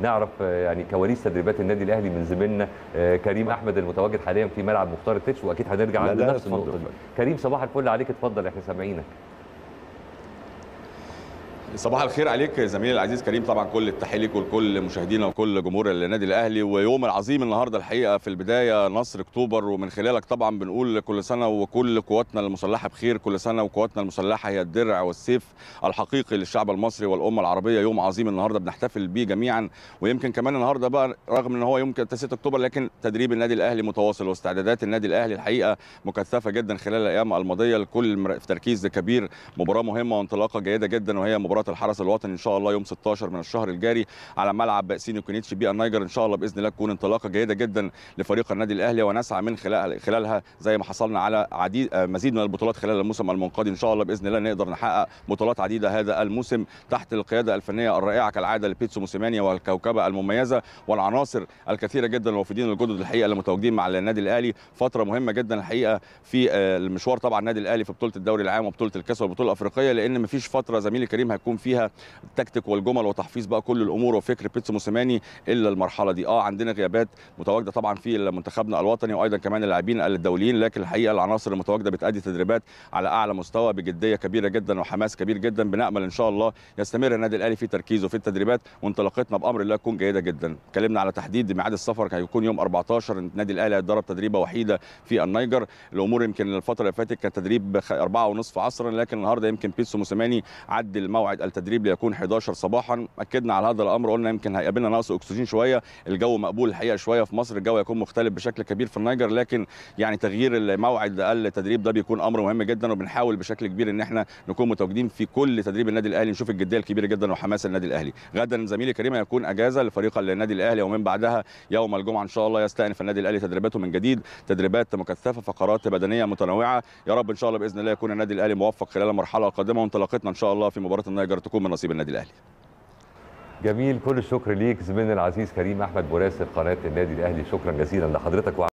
نعرف آه، يعني كواليس تدريبات النادي الاهلي من زميلنا آه، كريم نعم. احمد المتواجد حاليا في ملعب مختار التتش واكيد هنرجع لنفس النقطه دي كريم صباح الفل عليك اتفضل احنا سامعينك صباح الخير عليك زميلي العزيز كريم طبعا كل التحيه لك ولكل مشاهدينا وكل جمهور النادي الاهلي ويوم العظيم النهارده الحقيقه في البدايه نصر اكتوبر ومن خلالك طبعا بنقول كل سنه وكل قواتنا المسلحه بخير كل سنه وقواتنا المسلحه هي الدرع والسيف الحقيقي للشعب المصري والامه العربيه يوم عظيم النهارده بنحتفل بيه جميعا ويمكن كمان النهارده بقى رغم ان هو يوم 6 اكتوبر لكن تدريب النادي الاهلي متواصل واستعدادات النادي الاهلي الحقيقه مكثفه جدا خلال الايام الماضيه الكل في تركيز كبير مباراه مهمه وانطلاقه جيده جدا وهي مباراه مباراه الحرس الوطني ان شاء الله يوم 16 من الشهر الجاري على ملعب سينيو كونيتشي بي النيجر ان شاء الله باذن الله تكون انطلاقه جيده جدا لفريق النادي الاهلي ونسعى من خلالها زي ما حصلنا على عديد مزيد من البطولات خلال الموسم المنقضي ان شاء الله باذن الله نقدر نحقق بطولات عديده هذا الموسم تحت القياده الفنيه الرائعه كالعاده لبيتسو موسيماني والكوكبه المميزه والعناصر الكثيره جدا الوافدين الجدد الحقيقه اللي متواجدين مع النادي الاهلي فتره مهمه جدا الحقيقه في آه، المشوار طبعا النادي الاهلي في بطوله الدوري العام وبطوله الكاس والبطوله الافريقيه لان مفيش فتره زميلي كريم هيكون هيكون فيها التكتيك والجمل وتحفيظ بقى كل الامور وفكر بيتسو موسيماني الا المرحله دي اه عندنا غيابات متواجده طبعا في منتخبنا الوطني وايضا كمان اللاعبين الدوليين لكن الحقيقه العناصر المتواجده بتادي تدريبات على اعلى مستوى بجديه كبيره جدا وحماس كبير جدا بنامل ان شاء الله يستمر النادي الاهلي في تركيزه في التدريبات وانطلاقتنا بامر الله تكون جيده جدا اتكلمنا على تحديد ميعاد السفر هيكون يوم 14 النادي الاهلي هيتدرب تدريبه وحيده في النيجر الامور يمكن الفتره اللي فاتت كان تدريب 4 ونصف عصرا لكن النهارده يمكن بيتسو موسيماني عدل موعد واحد التدريب ليكون 11 صباحا اكدنا على هذا الامر قلنا يمكن هيقابلنا نقص اكسجين شويه الجو مقبول الحقيقه شويه في مصر الجو هيكون مختلف بشكل كبير في النيجر لكن يعني تغيير الموعد التدريب ده بيكون امر مهم جدا وبنحاول بشكل كبير ان احنا نكون متواجدين في كل تدريب النادي الاهلي نشوف الجديه الكبيره جدا وحماس النادي الاهلي غدا زميلي كريم هيكون اجازه لفريق النادي الاهلي ومن بعدها يوم الجمعه ان شاء الله يستأنف النادي الاهلي تدريباته من جديد تدريبات مكثفه فقرات بدنيه متنوعه يا رب ان شاء الله باذن الله يكون النادي الاهلي موفق خلال المرحله القادمه وانطلاقتنا ان شاء الله في مباراه النيجر الحجر تكون من نصيب النادي الاهلي جميل كل الشكر ليك زميلنا العزيز كريم احمد مراسل قناه النادي الاهلي شكرا جزيلا لحضرتك